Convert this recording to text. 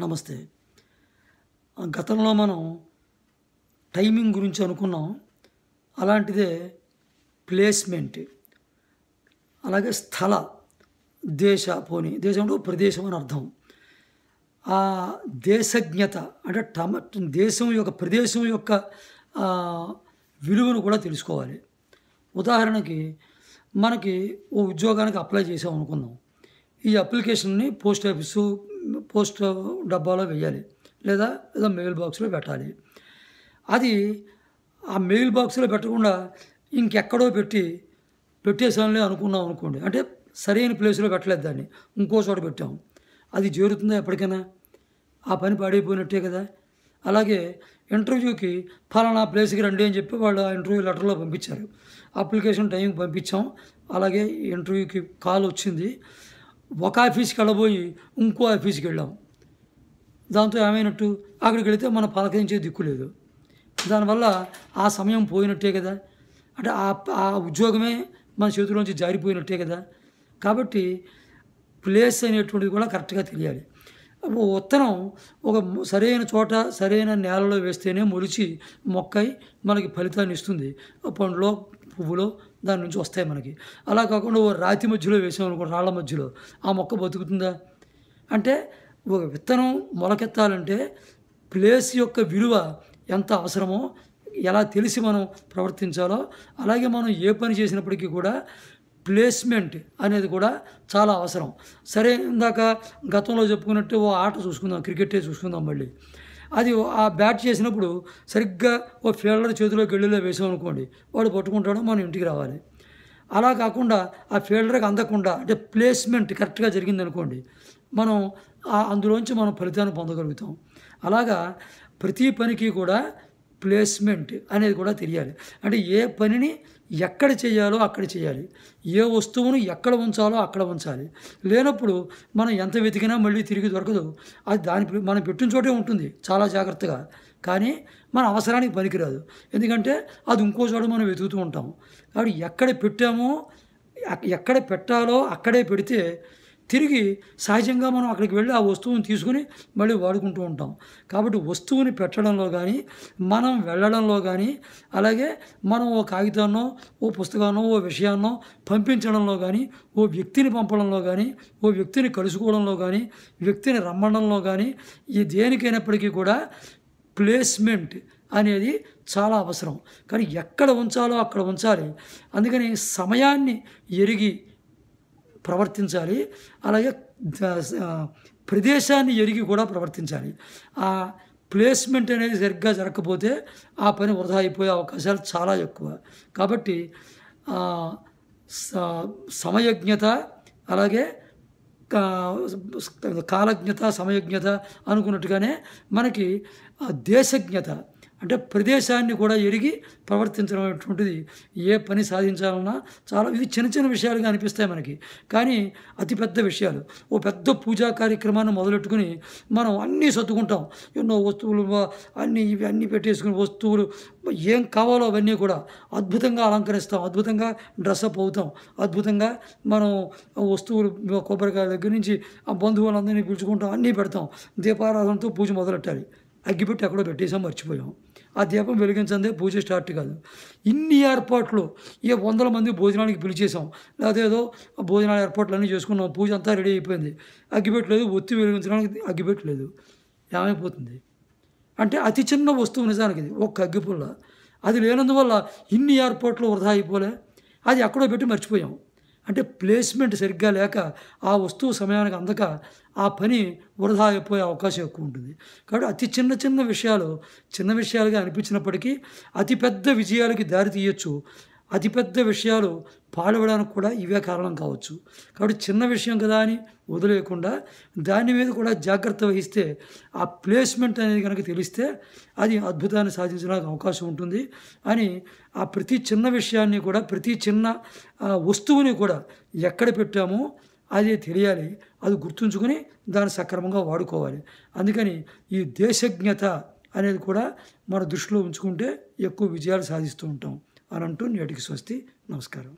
నమస్తే గతంలో మనం టైమింగ్ గురించి అనుకున్నాం అలాంటిదే ప్లేస్మెంట్ అలాగే స్థల దేశ పోనీ దేశం అంటే ప్రదేశం అని అర్థం ఆ దేశజ్ఞత అంటే టమ దేశం యొక్క ప్రదేశం యొక్క విలువను కూడా తెలుసుకోవాలి ఉదాహరణకి మనకి ఓ ఉద్యోగానికి అప్లై చేసాం అనుకుందాం ఈ అప్లికేషన్ని పోస్ట్ ఆఫీసు పోస్ట్ డబ్బాలో వేయాలి లేదా ఏదో మెయిల్ బాక్స్లో పెట్టాలి అది ఆ మెయిల్ బాక్స్లో పెట్టకుండా ఇంకెక్కడో పెట్టి పెట్టేసానులే అనుకున్నాం అనుకోండి అంటే సరైన ప్లేస్లో పెట్టలేదు దాన్ని ఇంకో చోట పెట్టాం అది చేరుతుందా ఎప్పటికైనా ఆ పని పాడైపోయినట్టే కదా అలాగే ఇంటర్వ్యూకి ఫలానా ప్లేస్కి రండి అని చెప్పి వాళ్ళు ఆ ఇంటర్వ్యూ లెటర్లో పంపించారు అప్లికేషన్ టైంకి పంపించాం అలాగే ఇంటర్వ్యూకి కాల్ వచ్చింది ఒక ఆఫీస్కి వెళ్ళబోయి ఇంకో ఆఫీస్కి వెళ్ళాం దాంతో ఏమైనట్టు అక్కడికి వెళితే మనం పలకరించే దిక్కు లేదు దానివల్ల ఆ సమయం పోయినట్టే కదా అంటే ఆ ఉద్యోగమే మన చేతిలోంచి జారిపోయినట్టే కదా కాబట్టి ప్లేస్ అనేటువంటిది కూడా కరెక్ట్గా తెలియాలి విత్తనం ఒక సరైన చోట సరైన నేలలో వేస్తేనే మొలిచి మొక్కై మనకి ఫలితాన్ని ఇస్తుంది ఆ పండులో పువ్వులో దాని నుంచి వస్తాయి మనకి అలా కాకుండా ఓ రాతి మధ్యలో వేసామనుకో రాళ్ళ మధ్యలో ఆ మొక్క బతుకుతుందా అంటే ఒక విత్తనం మొలకెత్తాలంటే ప్లేస్ యొక్క విలువ ఎంత అవసరమో ఎలా తెలిసి మనం ప్రవర్తించాలో అలాగే మనం ఏ పని చేసినప్పటికీ కూడా ప్లేస్మెంట్ అనేది కూడా చాలా అవసరం సరే ఇందాక గతంలో చెప్పుకున్నట్టు ఓ ఆట చూసుకుందాం క్రికెటే చూసుకుందాం మళ్ళీ అది ఆ బ్యాట్ చేసినప్పుడు సరిగ్గా ఓ ఫీల్డర్ చేతిలో గెళ్ళిలో వేసాం అనుకోండి వాడు పట్టుకుంటాడు మనం ఇంటికి రావాలి అలా కాకుండా ఆ ఫీల్డర్కి అందకుండా అంటే ప్లేస్మెంట్ కరెక్ట్గా జరిగిందనుకోండి మనం ఆ అందులోంచి మనం ఫలితాన్ని పొందగలుగుతాం అలాగా ప్రతి పనికి కూడా ప్లేస్మెంట్ అనేది కూడా తెలియాలి అంటే ఏ పనిని ఎక్కడ చేయాలో అక్కడ చేయాలి ఏ వస్తువును ఎక్కడ ఉంచాలో అక్కడ ఉంచాలి లేనప్పుడు మనం ఎంత వెతికినా మళ్ళీ తిరిగి దొరకదు అది దాని మనం పెట్టిన చోటే ఉంటుంది చాలా జాగ్రత్తగా కానీ మన అవసరానికి పనికిరాదు ఎందుకంటే అది ఇంకో చోట మనం వెతుకుతూ ఉంటాం కాబట్టి ఎక్కడ పెట్టామో ఎక్కడ పెట్టాలో అక్కడే పెడితే తిరిగి సహజంగా మనం అక్కడికి వెళ్ళి ఆ వస్తువుని తీసుకుని మళ్ళీ వాడుకుంటూ ఉంటాం కాబట్టి వస్తువుని పెట్టడంలో కానీ మనం వెళ్ళడంలో కానీ అలాగే మనం ఓ కాగితాన్నో ఓ పుస్తకాన్నో ఓ విషయాన్నో పంపించడంలో కానీ ఓ వ్యక్తిని పంపడంలో కానీ ఓ వ్యక్తిని కలుసుకోవడంలో కానీ వ్యక్తిని రమ్మడంలో కానీ ఈ దేనికైనప్పటికీ కూడా ప్లేస్మెంట్ అనేది చాలా అవసరం కానీ ఎక్కడ ఉంచాలో అక్కడ ఉంచాలి అందుకని సమయాన్ని ఎరిగి ప్రవర్తించాలి అలాగే ప్రదేశాన్ని ఎరిగి కూడా ప్రవర్తించాలి ఆ ప్లేస్మెంట్ అనేది సరిగ్గా జరగకపోతే ఆ పని వృధా అయిపోయే అవకాశాలు చాలా ఎక్కువ కాబట్టి సమయజ్ఞత అలాగే కాలజ్ఞత సమయజ్ఞత అనుకున్నట్టుగానే మనకి దేశజ్ఞత అంటే ప్రదేశాన్ని కూడా ఎరిగి ప్రవర్తించడం ఏ పని సాధించాలన్నా చాలా ఇవి చిన్న చిన్న విషయాలుగా అనిపిస్తాయి మనకి కానీ అతిపెద్ద విషయాలు ఓ పెద్ద పూజా కార్యక్రమాన్ని మొదలెట్టుకుని మనం అన్నీ సర్దుకుంటాం ఎన్నో వస్తువులు అన్నీ ఇవి అన్నీ పెట్టేసుకుని వస్తువులు ఏం కావాలో అవన్నీ కూడా అద్భుతంగా అలంకరిస్తాం అద్భుతంగా డ్రెస్అప్ అవుతాం అద్భుతంగా మనం వస్తువులు కొబ్బరికాయ దగ్గర నుంచి ఆ బంధువులందరినీ పిలుచుకుంటాం అన్నీ పెడతాం దీపారాధనతో పూజ మొదలెట్టాలి అగ్గిపెట్టి ఎక్కడో పెట్టేసాం మర్చిపోయాం ఆ దీపం వెలిగించందే పూజ స్టార్ట్ కాదు ఇన్ని ఏర్పాట్లు ఏ వందల మంది భోజనానికి పిలిచేసాం లేకపోతే ఏదో భోజనాల ఏర్పాట్లు అన్నీ చేసుకున్నాం పూజ అంతా రెడీ అయిపోయింది అగ్గిపెట్టలేదు ఒత్తి వెలిగించడానికి అగ్గిపెట్టలేదు ఏమైపోతుంది అంటే అతి చిన్న వస్తువు నిజానికి ఒక్క అగ్గిపుల్ల అది లేనందువల్ల ఇన్ని ఏర్పాట్లు వృధా అయిపోలే అది ఎక్కడో పెట్టి మర్చిపోయాం అంటే ప్లేస్మెంట్ సరిగ్గా లేక ఆ వస్తువు సమయానికి అందక ఆ పని వృధా అయిపోయే అవకాశం ఎక్కువ ఉంటుంది కాబట్టి అతి చిన్న చిన్న విషయాలు చిన్న విషయాలుగా అనిపించినప్పటికీ అతి పెద్ద విజయాలకి దారి తీయొచ్చు అతిపెద్ద విషయాలు పాడవడానికి కూడా ఇవే కారణం కావచ్చు కాబట్టి చిన్న విషయం కదా అని వదిలేయకుండా దాని మీద కూడా జాగ్రత్త వహిస్తే ఆ ప్లేస్మెంట్ అనేది కనుక తెలిస్తే అది అద్భుతాన్ని సాధించడానికి అవకాశం ఉంటుంది అని ఆ ప్రతి చిన్న విషయాన్ని కూడా ప్రతి చిన్న వస్తువుని కూడా ఎక్కడ పెట్టామో అది తెలియాలి అది గుర్తుంచుకొని దాన్ని సక్రమంగా వాడుకోవాలి అందుకని ఈ దేశజ్ఞత అనేది కూడా మన దృష్టిలో ఉంచుకుంటే ఎక్కువ విజయాలు సాధిస్తూ ఉంటాం అని అంటూ నేటికి స్వస్తి నమస్కారం